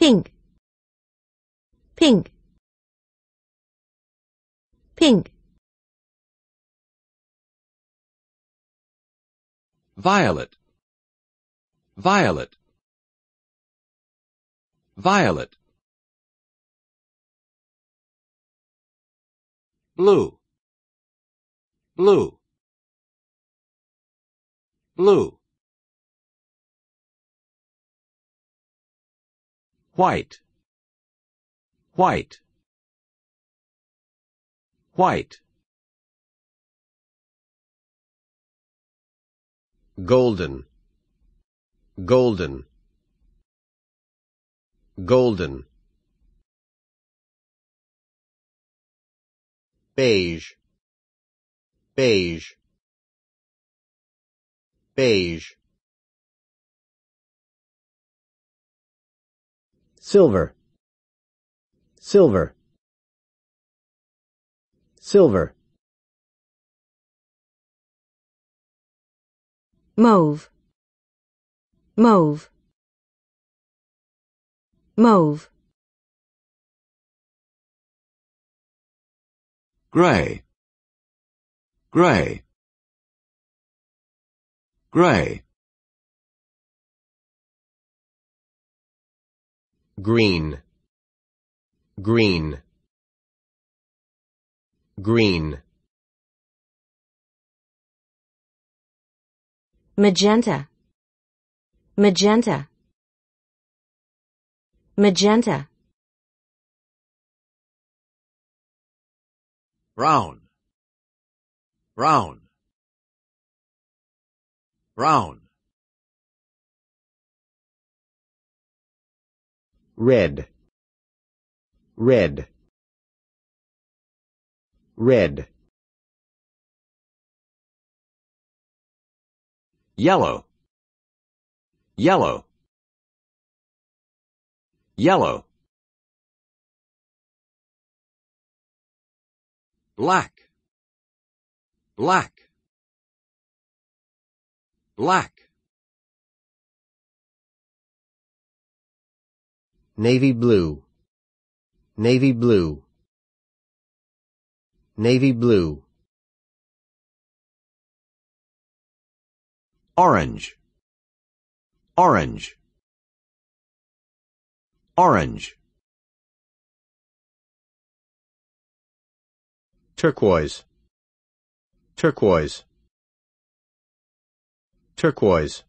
pink pink pink violet violet violet blue blue blue white white white golden golden golden beige beige beige silver, silver, silver. Mauve, mauve, mauve. Gray, gray, gray. green green green magenta magenta magenta brown brown brown red red red yellow yellow yellow black black black navy blue, navy blue, navy blue. Orange, orange, orange. Turquoise, turquoise, turquoise.